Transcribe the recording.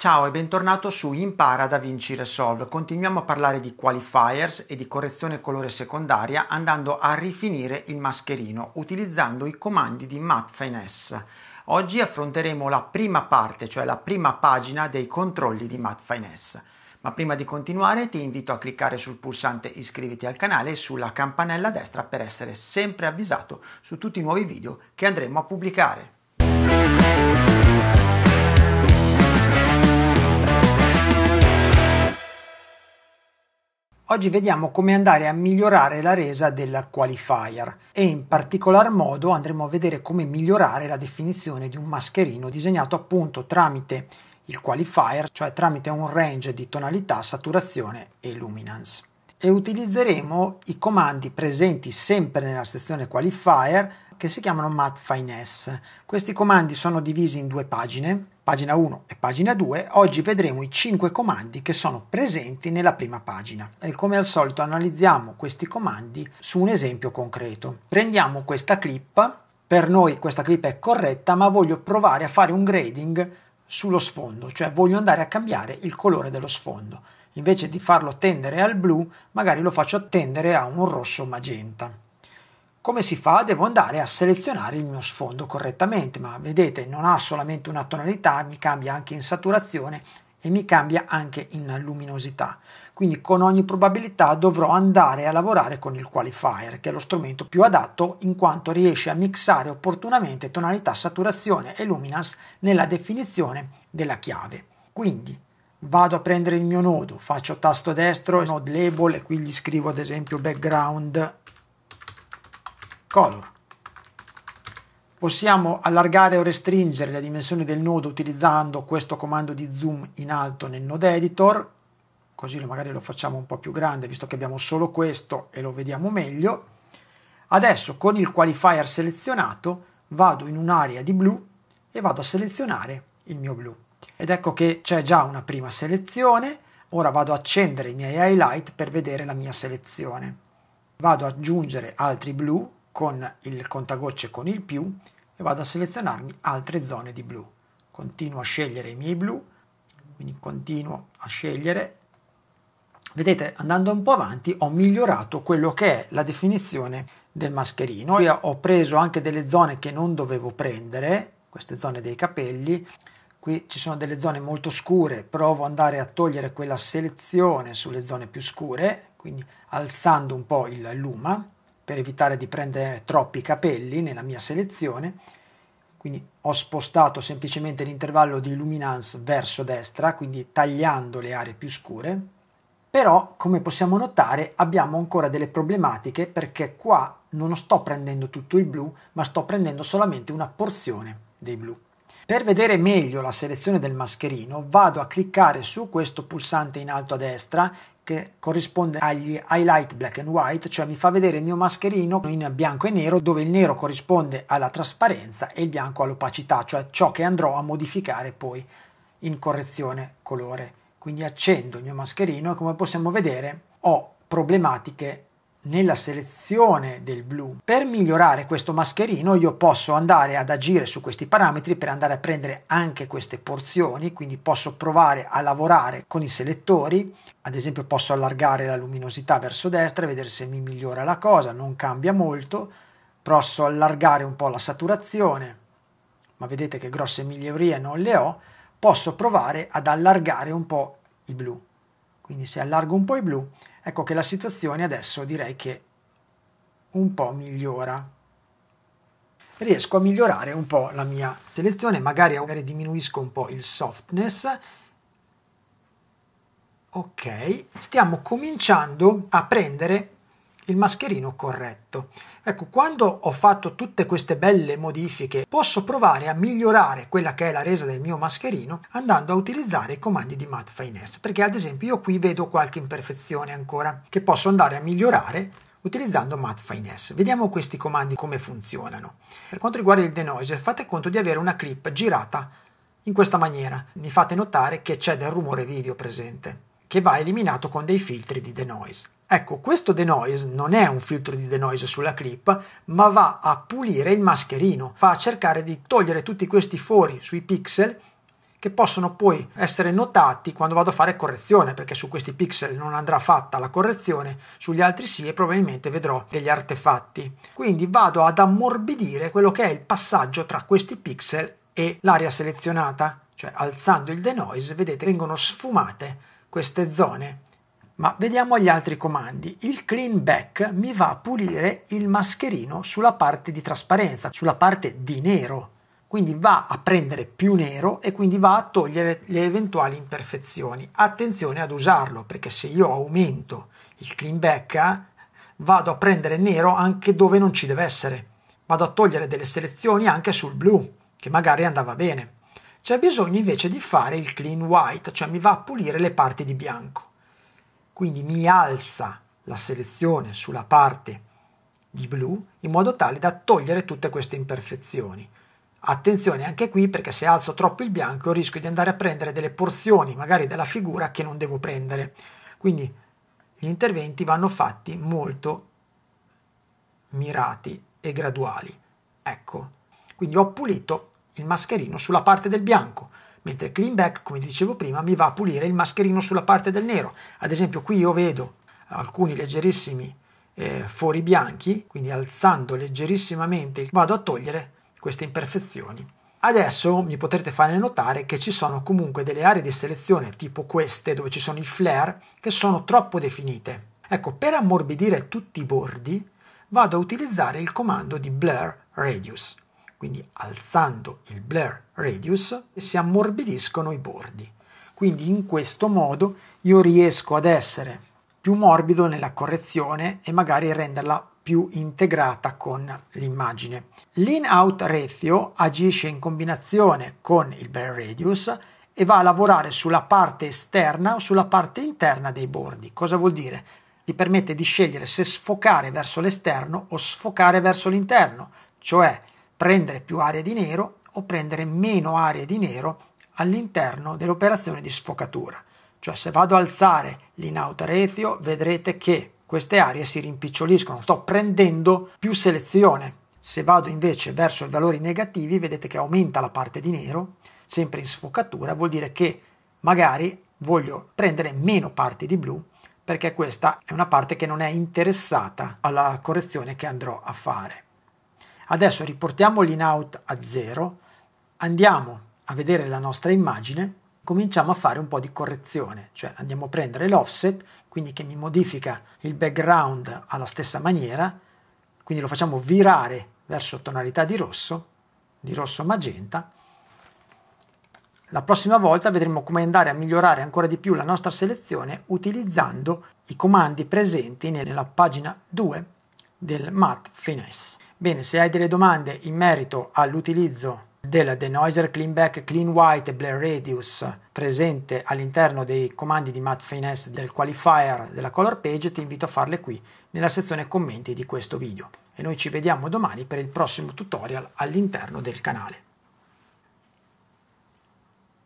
Ciao e bentornato su Impara da Vinci Resolve. Continuiamo a parlare di qualifiers e di correzione colore secondaria andando a rifinire il mascherino utilizzando i comandi di Matte Finesse. Oggi affronteremo la prima parte, cioè la prima pagina dei controlli di Matte Finesse. Ma prima di continuare ti invito a cliccare sul pulsante iscriviti al canale e sulla campanella a destra per essere sempre avvisato su tutti i nuovi video che andremo a pubblicare. Oggi vediamo come andare a migliorare la resa del qualifier e in particolar modo andremo a vedere come migliorare la definizione di un mascherino disegnato appunto tramite il qualifier, cioè tramite un range di tonalità, saturazione e luminance. E utilizzeremo i comandi presenti sempre nella sezione qualifier che si chiamano matte finesse. Questi comandi sono divisi in due pagine pagina 1 e pagina 2, oggi vedremo i 5 comandi che sono presenti nella prima pagina e come al solito analizziamo questi comandi su un esempio concreto. Prendiamo questa clip, per noi questa clip è corretta ma voglio provare a fare un grading sullo sfondo, cioè voglio andare a cambiare il colore dello sfondo. Invece di farlo tendere al blu, magari lo faccio tendere a un rosso magenta. Come si fa? Devo andare a selezionare il mio sfondo correttamente, ma vedete non ha solamente una tonalità, mi cambia anche in saturazione e mi cambia anche in luminosità. Quindi con ogni probabilità dovrò andare a lavorare con il qualifier, che è lo strumento più adatto in quanto riesce a mixare opportunamente tonalità, saturazione e luminance nella definizione della chiave. Quindi vado a prendere il mio nodo, faccio tasto destro, node label e qui gli scrivo ad esempio background color. Possiamo allargare o restringere le dimensioni del nodo utilizzando questo comando di zoom in alto nel node editor, così magari lo facciamo un po' più grande visto che abbiamo solo questo e lo vediamo meglio. Adesso con il qualifier selezionato vado in un'area di blu e vado a selezionare il mio blu. Ed ecco che c'è già una prima selezione, ora vado a accendere i miei highlight per vedere la mia selezione. Vado ad aggiungere altri blu con il contagocce con il più e vado a selezionarmi altre zone di blu. Continuo a scegliere i miei blu, quindi continuo a scegliere. Vedete, andando un po' avanti ho migliorato quello che è la definizione del mascherino. Io ho preso anche delle zone che non dovevo prendere, queste zone dei capelli. Qui ci sono delle zone molto scure, provo ad andare a togliere quella selezione sulle zone più scure, quindi alzando un po' il luma per evitare di prendere troppi capelli nella mia selezione, quindi ho spostato semplicemente l'intervallo di luminance verso destra, quindi tagliando le aree più scure, però come possiamo notare abbiamo ancora delle problematiche perché qua non sto prendendo tutto il blu, ma sto prendendo solamente una porzione dei blu. Per vedere meglio la selezione del mascherino vado a cliccare su questo pulsante in alto a destra che corrisponde agli highlight black and white, cioè mi fa vedere il mio mascherino in bianco e nero, dove il nero corrisponde alla trasparenza e il bianco all'opacità, cioè ciò che andrò a modificare poi in correzione colore. Quindi accendo il mio mascherino e come possiamo vedere ho problematiche nella selezione del blu. Per migliorare questo mascherino io posso andare ad agire su questi parametri per andare a prendere anche queste porzioni, quindi posso provare a lavorare con i selettori, ad esempio posso allargare la luminosità verso destra e vedere se mi migliora la cosa, non cambia molto, posso allargare un po' la saturazione, ma vedete che grosse migliorie non le ho, posso provare ad allargare un po' i blu. Quindi se allargo un po' i blu Ecco che la situazione adesso direi che un po' migliora. Riesco a migliorare un po' la mia selezione, magari, magari diminuisco un po' il softness. Ok, stiamo cominciando a prendere il mascherino corretto. Ecco, quando ho fatto tutte queste belle modifiche, posso provare a migliorare quella che è la resa del mio mascherino andando a utilizzare i comandi di Matte Finesse, perché ad esempio io qui vedo qualche imperfezione ancora che posso andare a migliorare utilizzando Matte Finesse. Vediamo questi comandi come funzionano. Per quanto riguarda il denoiser, fate conto di avere una clip girata in questa maniera. Mi fate notare che c'è del rumore video presente che va eliminato con dei filtri di denoise. Ecco, questo denoise non è un filtro di denoise sulla clip, ma va a pulire il mascherino, va a cercare di togliere tutti questi fori sui pixel che possono poi essere notati quando vado a fare correzione, perché su questi pixel non andrà fatta la correzione, sugli altri sì e probabilmente vedrò degli artefatti. Quindi vado ad ammorbidire quello che è il passaggio tra questi pixel e l'area selezionata, cioè alzando il denoise, vedete, vengono sfumate queste zone. Ma vediamo gli altri comandi. Il clean back mi va a pulire il mascherino sulla parte di trasparenza, sulla parte di nero. Quindi va a prendere più nero e quindi va a togliere le eventuali imperfezioni. Attenzione ad usarlo perché se io aumento il clean back eh, vado a prendere nero anche dove non ci deve essere. Vado a togliere delle selezioni anche sul blu che magari andava bene. C'è bisogno invece di fare il clean white, cioè mi va a pulire le parti di bianco. Quindi mi alza la selezione sulla parte di blu in modo tale da togliere tutte queste imperfezioni. Attenzione anche qui perché se alzo troppo il bianco rischio di andare a prendere delle porzioni magari della figura che non devo prendere. Quindi gli interventi vanno fatti molto mirati e graduali. Ecco, quindi ho pulito il mascherino sulla parte del bianco, mentre Clean Back, come dicevo prima, mi va a pulire il mascherino sulla parte del nero. Ad esempio qui io vedo alcuni leggerissimi eh, fori bianchi, quindi alzando leggerissimamente vado a togliere queste imperfezioni. Adesso mi potrete fare notare che ci sono comunque delle aree di selezione tipo queste dove ci sono i flare che sono troppo definite. Ecco, per ammorbidire tutti i bordi vado a utilizzare il comando di blur radius. Quindi alzando il blur radius si ammorbidiscono i bordi. Quindi in questo modo io riesco ad essere più morbido nella correzione e magari renderla più integrata con l'immagine. L'in-out ratio agisce in combinazione con il blur radius e va a lavorare sulla parte esterna o sulla parte interna dei bordi. Cosa vuol dire? Ti permette di scegliere se sfocare verso l'esterno o sfocare verso l'interno, cioè prendere più aria di nero o prendere meno aria di nero all'interno dell'operazione di sfocatura. Cioè se vado a alzare l'in-out ratio vedrete che queste aree si rimpiccioliscono, sto prendendo più selezione. Se vado invece verso i valori negativi vedete che aumenta la parte di nero, sempre in sfocatura, vuol dire che magari voglio prendere meno parti di blu perché questa è una parte che non è interessata alla correzione che andrò a fare. Adesso riportiamo l'in-out a zero, andiamo a vedere la nostra immagine, cominciamo a fare un po' di correzione, cioè andiamo a prendere l'offset, quindi che mi modifica il background alla stessa maniera, quindi lo facciamo virare verso tonalità di rosso, di rosso magenta. La prossima volta vedremo come andare a migliorare ancora di più la nostra selezione utilizzando i comandi presenti nella pagina 2 del Mat Finesse. Bene, se hai delle domande in merito all'utilizzo della denoiser cleanback clean white e radius presente all'interno dei comandi di matte finesse del qualifier della color page ti invito a farle qui nella sezione commenti di questo video e noi ci vediamo domani per il prossimo tutorial all'interno del canale